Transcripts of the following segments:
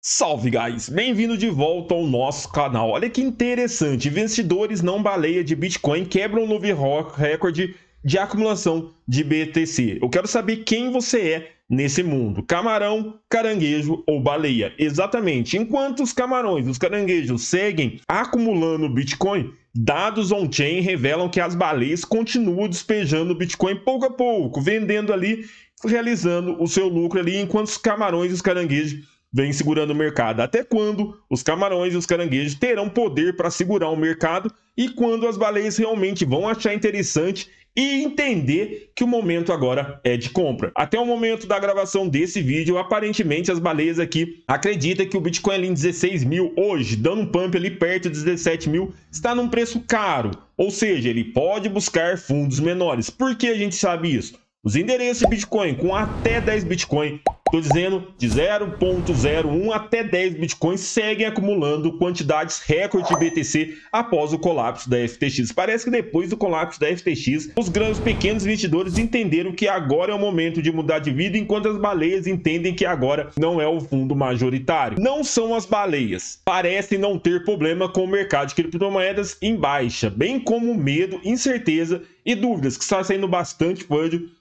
Salve, guys! Bem-vindo de volta ao nosso canal. Olha que interessante, investidores não baleia de Bitcoin quebram um novo recorde de acumulação de BTC. Eu quero saber quem você é nesse mundo, camarão, caranguejo ou baleia. Exatamente, enquanto os camarões e os caranguejos seguem acumulando Bitcoin, dados on-chain revelam que as baleias continuam despejando Bitcoin pouco a pouco, vendendo ali, realizando o seu lucro ali, enquanto os camarões e os caranguejos vem segurando o mercado. Até quando os camarões e os caranguejos terão poder para segurar o mercado e quando as baleias realmente vão achar interessante e entender que o momento agora é de compra. Até o momento da gravação desse vídeo, aparentemente as baleias aqui acreditam que o Bitcoin ali em 16 mil hoje, dando um pump ali perto de 17 mil, está num preço caro. Ou seja, ele pode buscar fundos menores. Por que a gente sabe isso? Os endereços de Bitcoin com até 10 Bitcoin Estou dizendo de 0.01 até 10 bitcoins seguem acumulando quantidades recorde de BTC após o colapso da FTX. Parece que depois do colapso da FTX, os grandes pequenos investidores entenderam que agora é o momento de mudar de vida, enquanto as baleias entendem que agora não é o fundo majoritário. Não são as baleias. Parecem não ter problema com o mercado de criptomoedas em baixa, bem como medo, incerteza e dúvidas que está saindo bastante pânico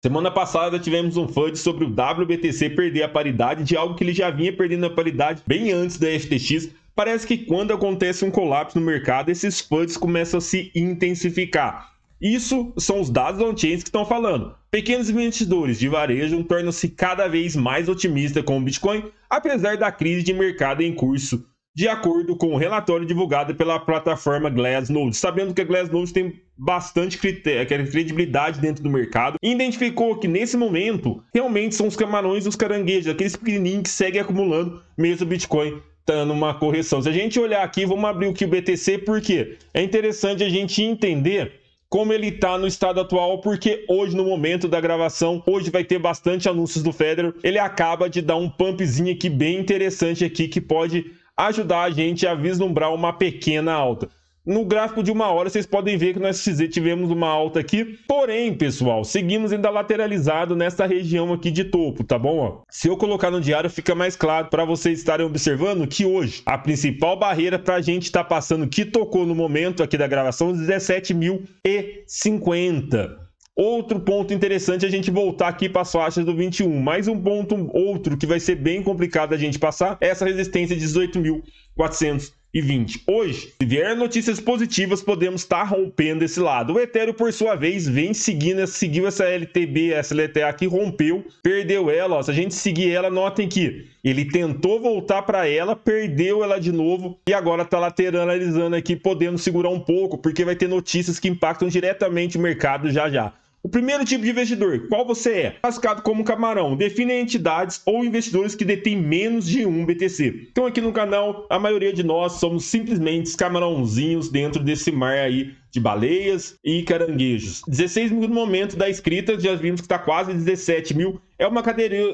Semana passada tivemos um FUD sobre o WBTC perder a paridade de algo que ele já vinha perdendo a paridade bem antes da FTX. Parece que quando acontece um colapso no mercado, esses FUDs começam a se intensificar. Isso são os dados on-chains que estão falando. Pequenos investidores de varejo tornam-se cada vez mais otimistas com o Bitcoin, apesar da crise de mercado em curso de acordo com o um relatório divulgado pela plataforma Glassnode. Sabendo que a Glassnode tem bastante eh, credibilidade dentro do mercado, identificou que nesse momento realmente são os camarões e os caranguejos, aqueles pequenininhos que seguem acumulando mesmo o Bitcoin estando uma correção. Se a gente olhar aqui, vamos abrir o que o BTC, porque é interessante a gente entender como ele está no estado atual, porque hoje, no momento da gravação, hoje vai ter bastante anúncios do Federer. Ele acaba de dar um pumpzinho aqui bem interessante aqui, que pode ajudar a gente a vislumbrar uma pequena alta. No gráfico de uma hora, vocês podem ver que nós tivemos uma alta aqui. Porém, pessoal, seguimos ainda lateralizado nessa região aqui de topo, tá bom? Ó, se eu colocar no diário, fica mais claro para vocês estarem observando que hoje a principal barreira para a gente estar tá passando, que tocou no momento aqui da gravação, 17.050. Outro ponto interessante é a gente voltar aqui para as faixas do 21. Mais um ponto, outro que vai ser bem complicado a gente passar, é essa resistência de 18.420. Hoje, se vier notícias positivas, podemos estar tá rompendo esse lado. O Ethereum, por sua vez, vem seguindo, seguiu essa LTB, essa LTA aqui rompeu, perdeu ela. Ó, se a gente seguir ela, notem que ele tentou voltar para ela, perdeu ela de novo e agora está lateralizando aqui, podendo segurar um pouco, porque vai ter notícias que impactam diretamente o mercado já já. O primeiro tipo de investidor, qual você é? Classificado como camarão, define entidades ou investidores que detêm menos de um BTC. Então aqui no canal, a maioria de nós somos simplesmente camarãozinhos dentro desse mar aí de baleias e caranguejos. 16 mil no momento da escrita, já vimos que está quase 17 mil. É uma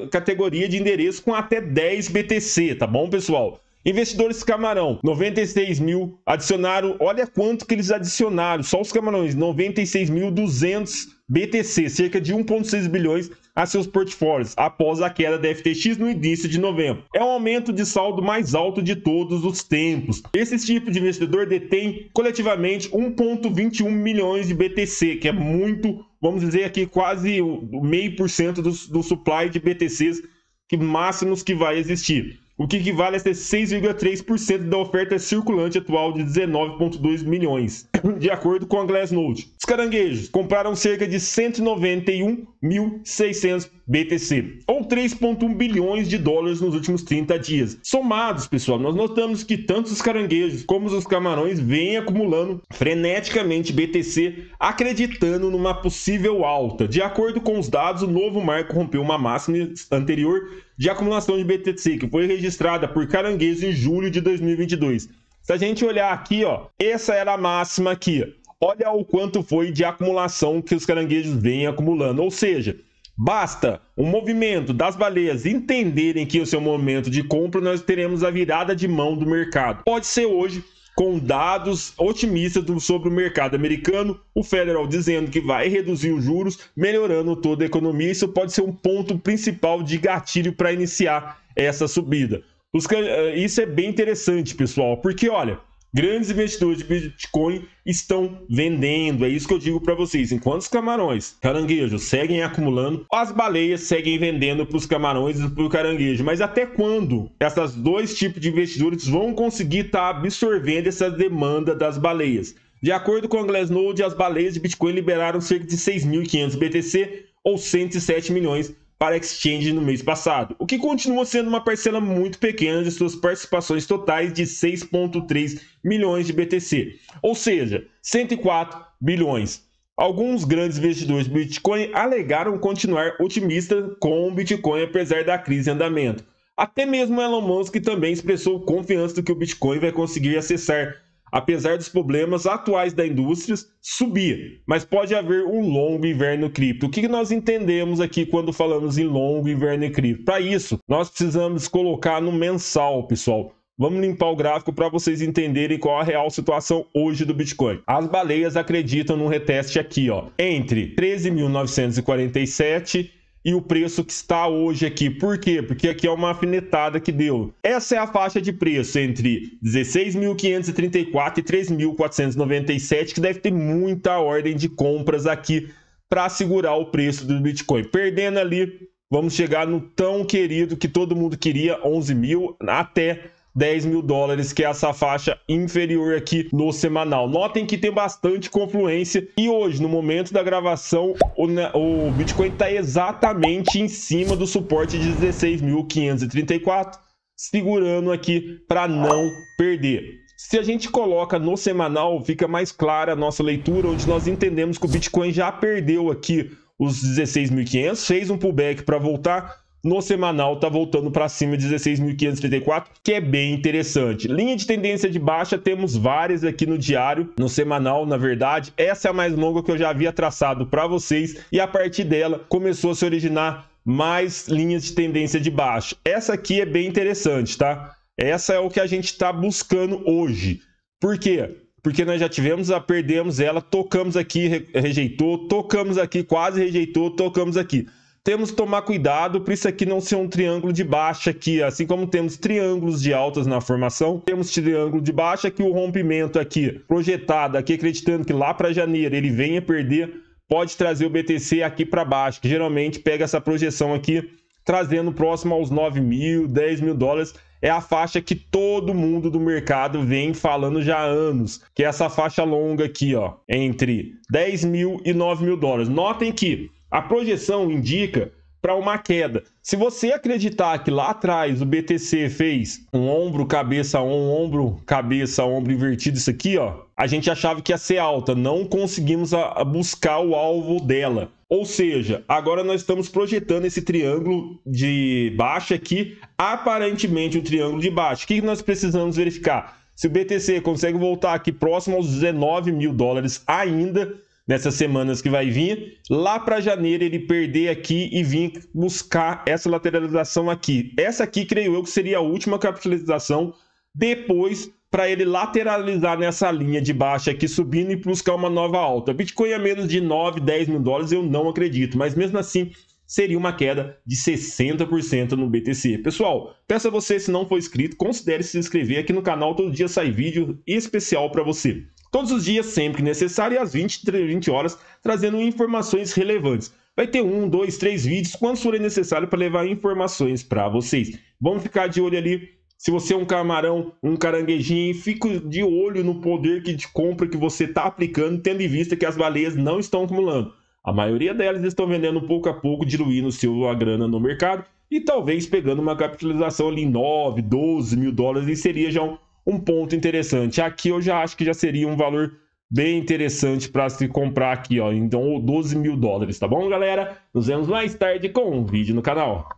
categoria de endereço com até 10 BTC, tá bom, pessoal? Investidores camarão, 96 mil adicionaram. Olha quanto que eles adicionaram, só os camarões, 96.200 BTC, cerca de 1,6 bilhões a seus portfólios após a queda da FTX no início de novembro. É o um aumento de saldo mais alto de todos os tempos. Esse tipo de investidor detém coletivamente 1,21 milhões de BTC, que é muito, vamos dizer aqui, quase o meio por cento do supply de BTCs que máximos que vai existir. O que equivale a ser 6,3% da oferta circulante atual de 19,2 milhões. de acordo com a Glassnode. Os caranguejos compraram cerca de 191.600 BTC, ou 3,1 bilhões de dólares nos últimos 30 dias. Somados, pessoal, nós notamos que tanto os caranguejos como os camarões vêm acumulando freneticamente BTC, acreditando numa possível alta. De acordo com os dados, o novo marco rompeu uma máxima anterior de acumulação de BTC, que foi registrada por caranguejos em julho de 2022 se a gente olhar aqui, ó, essa era a máxima aqui. Olha o quanto foi de acumulação que os caranguejos vêm acumulando. Ou seja, basta o movimento das baleias entenderem que o seu momento de compra, nós teremos a virada de mão do mercado. Pode ser hoje, com dados otimistas sobre o mercado americano, o Federal dizendo que vai reduzir os juros, melhorando toda a economia. Isso pode ser um ponto principal de gatilho para iniciar essa subida. Os, eh, isso é bem interessante, pessoal, porque olha, grandes investidores de Bitcoin estão vendendo. É isso que eu digo para vocês. Enquanto os camarões, caranguejos seguem acumulando, as baleias seguem vendendo para os camarões e para o caranguejo. Mas até quando essas dois tipos de investidores vão conseguir estar tá absorvendo essa demanda das baleias? De acordo com a Glassnode, as baleias de Bitcoin liberaram cerca de 6.500 BTC ou 107 milhões para exchange no mês passado, o que continua sendo uma parcela muito pequena de suas participações totais de 6,3 milhões de BTC, ou seja, 104 bilhões. Alguns grandes investidores de Bitcoin alegaram continuar otimistas com o Bitcoin apesar da crise em andamento. Até mesmo Elon Musk também expressou confiança de que o Bitcoin vai conseguir acessar apesar dos problemas atuais da indústria, subir, mas pode haver um longo inverno cripto. O que nós entendemos aqui quando falamos em longo inverno cripto? Para isso, nós precisamos colocar no mensal, pessoal. Vamos limpar o gráfico para vocês entenderem qual a real situação hoje do Bitcoin. As baleias acreditam num reteste aqui, ó, entre 13.947 e o preço que está hoje aqui. Por quê? Porque aqui é uma afinetada que deu. Essa é a faixa de preço entre 16.534 e 3.497, que deve ter muita ordem de compras aqui para segurar o preço do Bitcoin. Perdendo ali, vamos chegar no tão querido que todo mundo queria, 11 mil até 10 mil dólares, que é essa faixa inferior aqui no semanal. Notem que tem bastante confluência e hoje, no momento da gravação, o, Bitcoin está exatamente em cima do suporte de 16.534, segurando aqui para não perder. Se a gente coloca no semanal, fica mais clara a nossa leitura, onde nós entendemos que o Bitcoin já perdeu aqui os 16.500, fez um pullback para voltar, no semanal tá voltando para cima 16.534, que é bem interessante. Linha de tendência de baixa temos várias aqui no diário, no semanal, na verdade. Essa é a mais longa que eu já havia traçado para vocês e a partir dela começou a se originar mais linhas de tendência de baixo. Essa aqui é bem interessante, tá? Essa é o que a gente está buscando hoje. Por quê? Porque nós já tivemos a perdemos ela, tocamos aqui, rejeitou, tocamos aqui, quase rejeitou, tocamos aqui. Temos que tomar cuidado para isso aqui não ser um triângulo de baixa aqui, assim como temos triângulos de altas na formação, temos triângulo de baixa que o rompimento aqui projetado aqui, acreditando que lá para janeiro ele venha perder, pode trazer o BTC aqui para baixo, que geralmente pega essa projeção aqui, trazendo próximo aos 9 mil, 10 mil dólares, é a faixa que todo mundo do mercado vem falando já há anos, que é essa faixa longa aqui, ó, entre 10 mil e 9 mil dólares. Notem que a projeção indica para uma queda. Se você acreditar que lá atrás o BTC fez um ombro, cabeça, um ombro, cabeça, ombro invertido, isso aqui, ó, a gente achava que ia ser alta, não conseguimos a, a buscar o alvo dela. Ou seja, agora nós estamos projetando esse triângulo de baixa aqui, aparentemente um triângulo de baixa. O que nós precisamos verificar? Se o BTC consegue voltar aqui próximo aos 19 mil dólares ainda, nessas semanas que vai vir, lá para janeiro ele perder aqui e vir buscar essa lateralização aqui. Essa aqui, creio eu, que seria a última capitalização depois para ele lateralizar nessa linha de baixa aqui subindo e buscar uma nova alta. Bitcoin a menos de 9, 10 mil dólares eu não acredito, mas mesmo assim seria uma queda de 60% no BTC. Pessoal, peço a você, se não for inscrito, considere se inscrever aqui no canal. Todo dia sai vídeo especial para você todos os dias, sempre que necessário, e às 20, 20 horas, trazendo informações relevantes. Vai ter um, dois, três vídeos, quando forem necessário para levar informações para vocês. Vamos ficar de olho ali. Se você é um camarão, um caranguejinho, fique de olho no poder que de compra que você está aplicando, tendo em vista que as baleias não estão acumulando. A maioria delas estão vendendo pouco a pouco, diluindo seu, a grana no mercado e talvez pegando uma capitalização ali 9, 12 mil dólares e seria já um um ponto interessante. Aqui eu já acho que já seria um valor bem interessante para se comprar aqui, ó. Então, 12 mil dólares, tá bom, galera? Nos vemos mais tarde com um vídeo no canal.